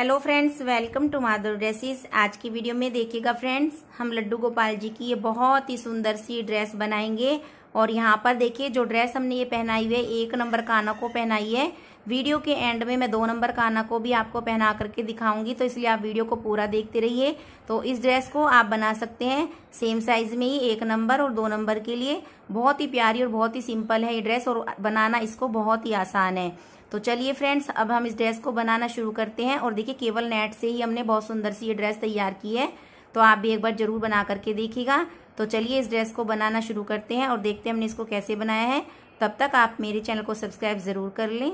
hello friends welcome to Madhur dresses आज की video में देखिएगा फ्रेंड्स हम लड्डू गोपाल जी की ये बहुत ही सुंदर सी ड्रेस बनाएंगे और यहाँ पर देखिए जो ड्रेस हमने ये पहनाई है एक नंबर काना को पहनाई है वीडियो के एंड में मैं दो नंबर काना को भी आपको पहना करके दिखाऊंगी तो इसलिए आप वीडियो को पूरा देखते रहिए तो इस ड्रेस को आप बना सकते हैं सेम साइज में ही एक नंबर और दो नंबर के लिए बहुत ही प्यारी और बहुत ही सिंपल है ये ड्रेस और बनाना इसको बहुत ही आसान है तो चलिए फ्रेंड्स अब हम इस ड्रेस को बनाना शुरू करते हैं और देखिए केवल नेट से ही हमने बहुत सुंदर सी ये ड्रेस तैयार की है तो आप भी एक बार जरूर बना करके देखिएगा तो चलिए इस ड्रेस को बनाना शुरू करते हैं और देखते हैं हमने इसको कैसे बनाया है तब तक आप मेरे चैनल को सब्सक्राइब ज़रूर कर लें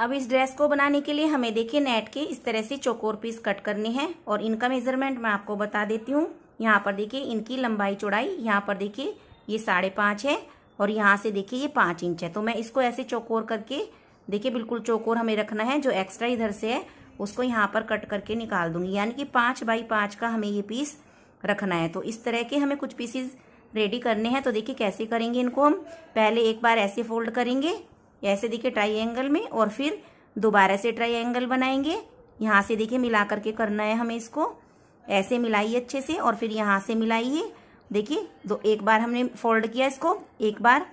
अब इस ड्रेस को बनाने के लिए हमें देखिए नेट के इस तरह से चौकोर पीस कट करने हैं और इनका मेजरमेंट मैं आपको बता देती हूँ यहाँ पर देखिए इनकी लंबाई चौड़ाई यहाँ पर देखिए ये साढ़े पाँच है और यहाँ से देखिए ये पाँच इंच है तो मैं इसको ऐसे चौकोर करके देखिए बिल्कुल चौकोर हमें रखना है जो एक्स्ट्रा इधर से है उसको यहाँ पर कट करके निकाल दूंगी यानी कि पाँच बाई पाँच का हमें ये पीस रखना है तो इस तरह के हमें कुछ पीसीज रेडी करने हैं तो देखिए कैसे करेंगे इनको हम पहले एक बार ऐसे फोल्ड करेंगे ऐसे देखिए ट्राई एंगल में और फिर दोबारा से एंगल बनाएंगे यहाँ से देखिए मिला करके करना है हमें इसको ऐसे मिलाइए अच्छे से और फिर यहाँ से मिलाइए देखिए दो एक बार हमने फोल्ड किया इसको एक बार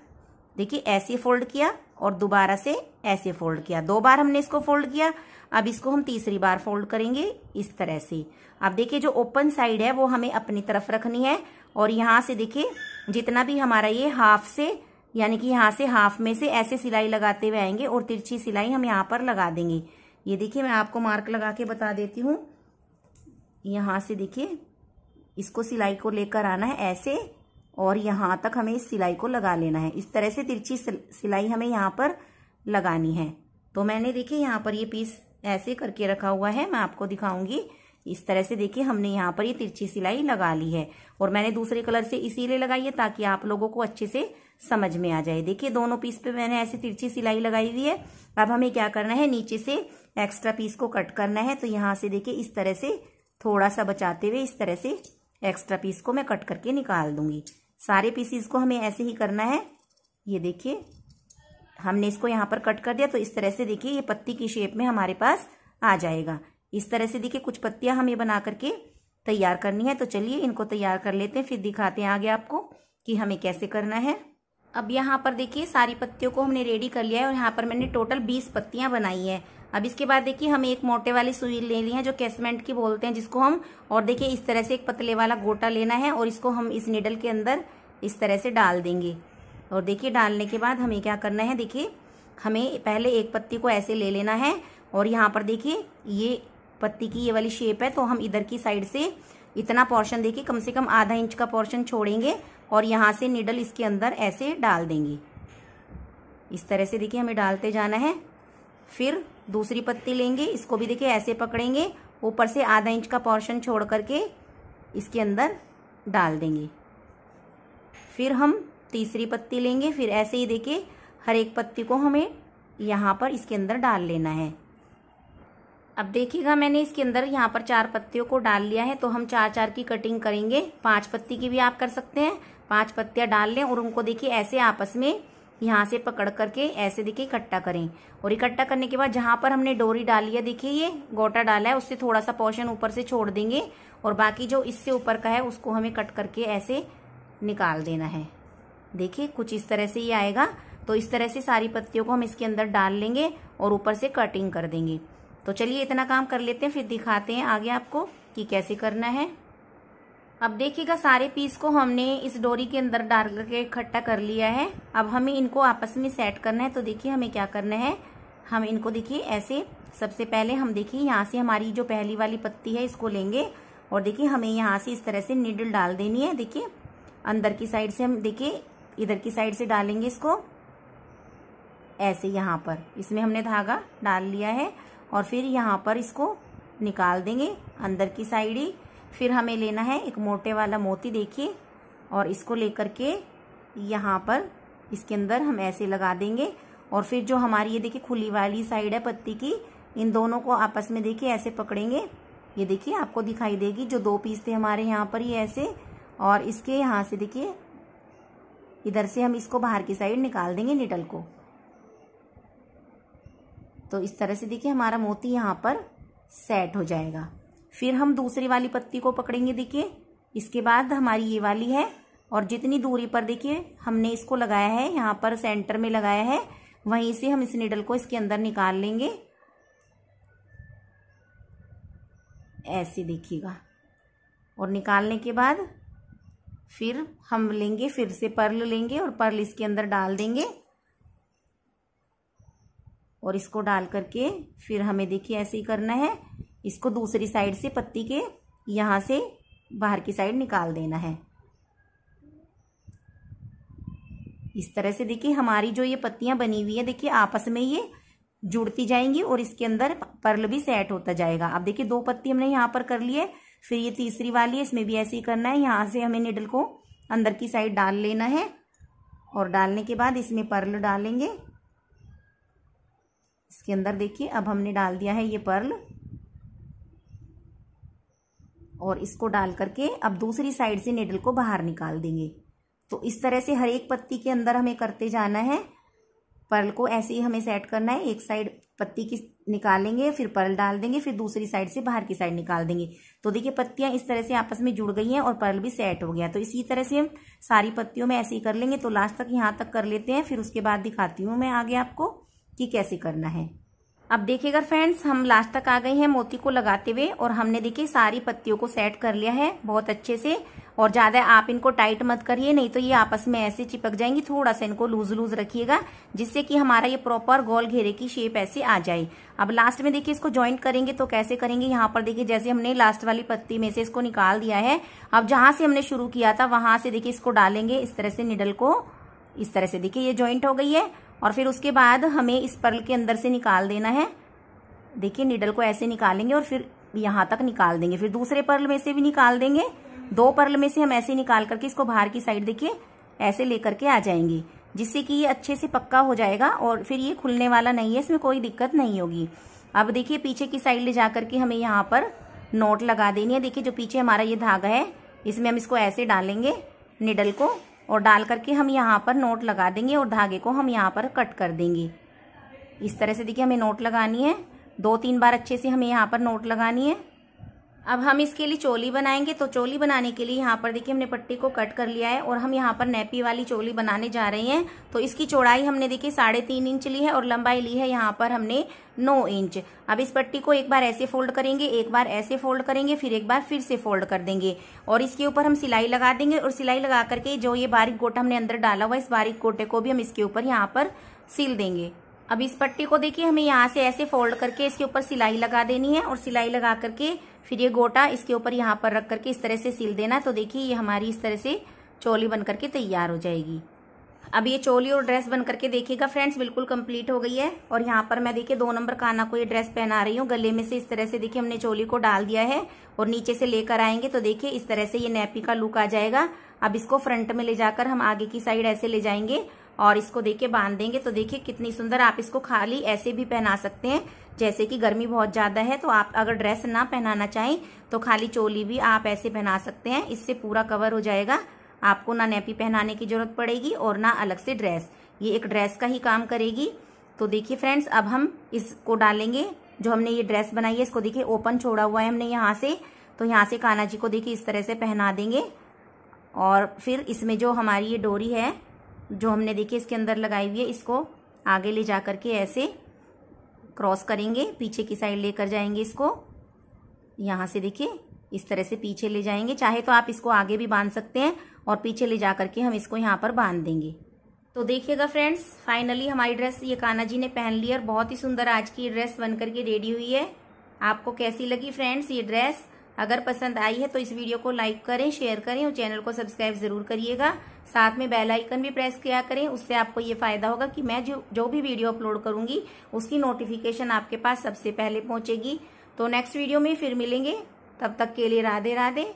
देखिए ऐसे फोल्ड किया और दोबारा से ऐसे फोल्ड किया दो बार हमने इसको फोल्ड किया अब इसको हम तीसरी बार फोल्ड करेंगे इस तरह से अब देखिए जो ओपन साइड है वो हमें अपनी तरफ रखनी है और यहां से देखिए जितना भी हमारा ये हाफ से यानी कि यहां से हाफ में से ऐसे सिलाई लगाते हुए आएंगे और तिरछी सिलाई हम यहाँ पर लगा देंगे ये देखिए मैं आपको मार्क लगा के बता देती हूं यहां से देखिए इसको सिलाई को लेकर आना है ऐसे और यहाँ तक हमें इस सिलाई को लगा लेना है इस तरह से तिरछी सिलाई हमें यहाँ पर लगानी है तो मैंने देखिए यहाँ पर ये पीस ऐसे करके रखा हुआ है मैं आपको दिखाऊंगी इस तरह से देखिए हमने यहाँ पर ये तिरछी सिलाई लगा ली है और मैंने दूसरे कलर से इसीलिए लगाई है ताकि आप लोगों को अच्छे से समझ में आ जाए देखिए दोनों पीस पे मैंने ऐसे तिरछी सिलाई लगाई हुई है अब हमें क्या करना है नीचे से एक्स्ट्रा पीस को कट करना है तो यहाँ से देखिए इस तरह से थोड़ा सा बचाते हुए इस तरह से एक्स्ट्रा पीस को मैं कट करके निकाल दूंगी सारे पीसीस को हमें ऐसे ही करना है ये देखिए हमने इसको यहाँ पर कट कर दिया तो इस तरह से देखिए ये पत्ती की शेप में हमारे पास आ जाएगा इस तरह से देखिए कुछ पत्तियां हमें बना करके तैयार करनी है तो चलिए इनको तैयार कर लेते हैं फिर दिखाते हैं आगे आपको कि हमें कैसे करना है अब यहाँ पर देखिए सारी पत्तियों को हमने रेडी कर लिया है और यहाँ पर मैंने टोटल बीस पत्तियां बनाई है अब इसके बाद देखिए हम एक मोटे वाली सुई ले ली है जो कैसमेंट की बोलते हैं जिसको हम और देखिए इस तरह से एक पतले वाला गोटा लेना है और इसको हम इस निडल के अंदर इस तरह से डाल देंगे और देखिए डालने के बाद हमें क्या करना है देखिए हमें पहले एक पत्ती को ऐसे ले लेना है और यहाँ पर देखिए ये पत्ती की ये वाली शेप है तो हम इधर की साइड से इतना पोर्शन देखिए कम से कम आधा इंच का पोर्शन छोड़ेंगे और यहाँ से निडल इसके अंदर ऐसे डाल देंगे इस तरह से देखिए हमें डालते जाना है फिर दूसरी पत्ती लेंगे इसको भी देखिए ऐसे पकड़ेंगे ऊपर से आधा इंच का पोर्शन छोड़ करके इसके अंदर डाल देंगे फिर हम तीसरी पत्ती लेंगे फिर ऐसे ही देखिए हर एक पत्ती को हमें यहाँ पर इसके अंदर डाल लेना है अब देखिएगा मैंने इसके अंदर यहाँ पर चार पत्तियों को डाल लिया है तो हम चार चार की कटिंग करेंगे पांच पत्ती की भी आप कर सकते हैं पांच पत्तियाँ डाल लें और उनको देखिए ऐसे आपस में यहाँ से पकड़ करके ऐसे देखिए इकट्ठा करें और इकट्ठा करने के बाद जहाँ पर हमने डोरी डाली है देखिए ये गोटा डाला है उससे थोड़ा सा पोर्शन ऊपर से छोड़ देंगे और बाकी जो इससे ऊपर का है उसको हमें कट करके ऐसे निकाल देना है देखिए कुछ इस तरह से ये आएगा तो इस तरह से सारी पत्तियों को हम इसके अंदर डाल लेंगे और ऊपर से कटिंग कर देंगे तो चलिए इतना काम कर लेते हैं फिर दिखाते हैं आगे आपको कि कैसे करना है अब देखिएगा सारे पीस को हमने इस डोरी के अंदर डाल करके इकट्ठा कर लिया है अब हमें इनको आपस में सेट करना है तो देखिए हमें क्या करना है हम इनको देखिए ऐसे सबसे पहले हम देखिए यहाँ से हमारी जो पहली वाली पत्ती है इसको लेंगे और देखिए हमें यहाँ से इस तरह से निडल डाल देनी है देखिए अंदर की साइड से हम देखिए इधर की साइड से डालेंगे इसको ऐसे यहाँ पर इसमें हमने धागा डाल लिया है और फिर यहाँ पर इसको निकाल देंगे अंदर की साइड ही फिर हमें लेना है एक मोटे वाला मोती देखिए और इसको लेकर के यहाँ पर इसके अंदर हम ऐसे लगा देंगे और फिर जो हमारी ये देखिए खुली वाली साइड है पत्ती की इन दोनों को आपस में देखिए ऐसे पकड़ेंगे ये देखिए आपको दिखाई देगी जो दो पीस थे हमारे यहाँ पर ये ऐसे और इसके यहाँ से देखिए इधर से हम इसको बाहर की साइड निकाल देंगे निडल को तो इस तरह से देखिए हमारा मोती यहाँ पर सेट हो जाएगा फिर हम दूसरी वाली पत्ती को पकड़ेंगे देखिए इसके बाद हमारी ये वाली है और जितनी दूरी पर देखिए हमने इसको लगाया है यहाँ पर सेंटर में लगाया है वहीं से हम इस निडल को इसके अंदर निकाल लेंगे ऐसे देखिएगा और निकालने के बाद फिर हम लेंगे फिर से पर्ल लेंगे और पर्ल इसके अंदर डाल देंगे और इसको डाल करके फिर हमें देखिए ऐसे ही करना है इसको दूसरी साइड से पत्ती के यहाँ से बाहर की साइड निकाल देना है इस तरह से देखिए हमारी जो ये पत्तियाँ बनी हुई है देखिए आपस में ये जुड़ती जाएंगी और इसके अंदर पर्ल भी सेट होता जाएगा अब देखिए दो पत्ती हमने यहाँ पर कर लिए फिर ये तीसरी वाली है इसमें भी ऐसे ही करना है यहाँ से हमें निडल को अंदर की साइड डाल लेना है और डालने के बाद इसमें पर्ल डालेंगे इसके अंदर देखिए अब हमने डाल दिया है ये पर्ल और इसको डाल करके अब दूसरी साइड से नेडल को बाहर निकाल देंगे तो इस तरह से हर एक पत्ती के अंदर हमें करते जाना है पर्ल को ऐसे ही हमें सेट करना है एक साइड पत्ती की निकालेंगे फिर पर्ल डाल देंगे फिर दूसरी साइड से बाहर की साइड निकाल देंगे तो देखिए पत्तियां इस तरह से आपस में जुड़ गई हैं और पर्ल भी सेट हो गया तो इसी तरह से हम सारी पत्तियों में ऐसे ही कर लेंगे तो लास्ट तक यहाँ तक कर लेते हैं फिर उसके बाद दिखाती हूँ मैं आगे आपको कि कैसे करना है अब देखिएगा फ्रेंड्स हम लास्ट तक आ गए हैं मोती को लगाते हुए और हमने देखिए सारी पत्तियों को सेट कर लिया है बहुत अच्छे से और ज्यादा आप इनको टाइट मत करिए नहीं तो ये आपस में ऐसे चिपक जाएंगी थोड़ा सा इनको लूज लूज रखिएगा जिससे कि हमारा ये प्रॉपर गोल घेरे की शेप ऐसे आ जाए अब लास्ट में देखिए इसको ज्वाइंट करेंगे तो कैसे करेंगे यहाँ पर देखिए जैसे हमने लास्ट वाली पत्ती में से इसको निकाल दिया है अब जहां से हमने शुरू किया था वहां से देखिए इसको डालेंगे इस तरह से निडल को इस तरह से देखिए ये ज्वाइंट हो गई है और फिर उसके बाद हमें इस पर्ल के अंदर से निकाल देना है देखिए निडल को ऐसे निकालेंगे और फिर यहाँ तक निकाल देंगे फिर दूसरे पर्ल में से भी निकाल देंगे दो पर्ल में से हम ऐसे निकाल करके इसको बाहर की साइड देखिए ऐसे लेकर के आ जाएंगे जिससे कि ये अच्छे से पक्का हो जाएगा और फिर ये खुलने वाला नहीं है इसमें कोई दिक्कत नहीं होगी अब देखिए पीछे की साइड ले जा करके हमें यहाँ पर नोट लगा देनी है देखिए जो पीछे हमारा ये धागा है इसमें हम इसको ऐसे डालेंगे निडल को और डाल करके हम यहाँ पर नोट लगा देंगे और धागे को हम यहाँ पर कट कर देंगे इस तरह से देखिए हमें नोट लगानी है दो तीन बार अच्छे से हमें यहाँ पर नोट लगानी है अब हम इसके लिए चोली बनाएंगे तो चोली बनाने के लिए यहाँ पर देखिए हमने पट्टी को कट कर लिया है और हम यहाँ पर नेपी वाली चोली बनाने जा रहे हैं तो इसकी चौड़ाई हमने देखिए साढ़े तीन इंच ली है और लंबाई ली है यहाँ पर हमने नौ इंच अब इस पट्टी को एक बार ऐसे फोल्ड करेंगे एक बार ऐसे फोल्ड करेंगे फिर एक बार फिर से फोल्ड कर देंगे और इसके ऊपर हम सिलाई लगा देंगे और सिलाई लगा करके जो ये बारीक गोटा हमने अंदर डाला हुआ इस बारीक गोटे को भी हम इसके ऊपर यहाँ पर सिल देंगे अब इस पट्टी को देखिए हमें यहाँ से ऐसे फोल्ड करके इसके ऊपर सिलाई लगा देनी है और सिलाई लगा करके फिर ये गोटा इसके ऊपर यहाँ पर रख करके इस तरह से सिल देना तो देखिए ये हमारी इस तरह से चोली बन करके तैयार हो जाएगी अब ये चोली और ड्रेस बन करके देखिएगा फ्रेंड्स बिल्कुल कंप्लीट हो गई है और यहाँ पर मैं देखिए दो नंबर काना को ये ड्रेस पहना रही हूँ गले में से इस तरह से देखिए हमने चोली को डाल दिया है और नीचे से लेकर आएंगे तो देखिए इस तरह से ये नेपी का लुक आ जाएगा अब इसको फ्रंट में ले जाकर हम आगे की साइड ऐसे ले जाएंगे और इसको देखिए बांध देंगे तो देखिए कितनी सुंदर आप इसको खाली ऐसे भी पहना सकते हैं जैसे कि गर्मी बहुत ज़्यादा है तो आप अगर ड्रेस ना पहनाना चाहें तो खाली चोली भी आप ऐसे पहना सकते हैं इससे पूरा कवर हो जाएगा आपको ना नेपी पहनाने की ज़रूरत पड़ेगी और ना अलग से ड्रेस ये एक ड्रेस का ही काम करेगी तो देखिए फ्रेंड्स अब हम इसको डालेंगे जो हमने ये ड्रेस बनाई है इसको देखिए ओपन छोड़ा हुआ है हमने यहाँ से तो यहाँ से काना जी को देखिए इस तरह से पहना देंगे और फिर इसमें जो हमारी ये डोरी है जो हमने देखिए इसके अंदर लगाई हुई है इसको आगे ले जा करके ऐसे क्रॉस करेंगे पीछे की साइड लेकर जाएंगे इसको यहाँ से देखिए इस तरह से पीछे ले जाएंगे चाहे तो आप इसको आगे भी बांध सकते हैं और पीछे ले जा करके हम इसको यहाँ पर बांध देंगे तो देखिएगा फ्रेंड्स फाइनली हमारी ड्रेस ये काना जी ने पहन ली और बहुत ही सुंदर आज की ड्रेस बन करके रेडी हुई है आपको कैसी लगी फ्रेंड्स ये ड्रेस अगर पसंद आई है तो इस वीडियो को लाइक करें शेयर करें और चैनल को सब्सक्राइब जरूर करिएगा साथ में बेल आइकन भी प्रेस किया करें उससे आपको ये फायदा होगा कि मैं जो जो भी वीडियो अपलोड करूंगी उसकी नोटिफिकेशन आपके पास सबसे पहले पहुंचेगी तो नेक्स्ट वीडियो में फिर मिलेंगे तब तक के लिए राधे राधे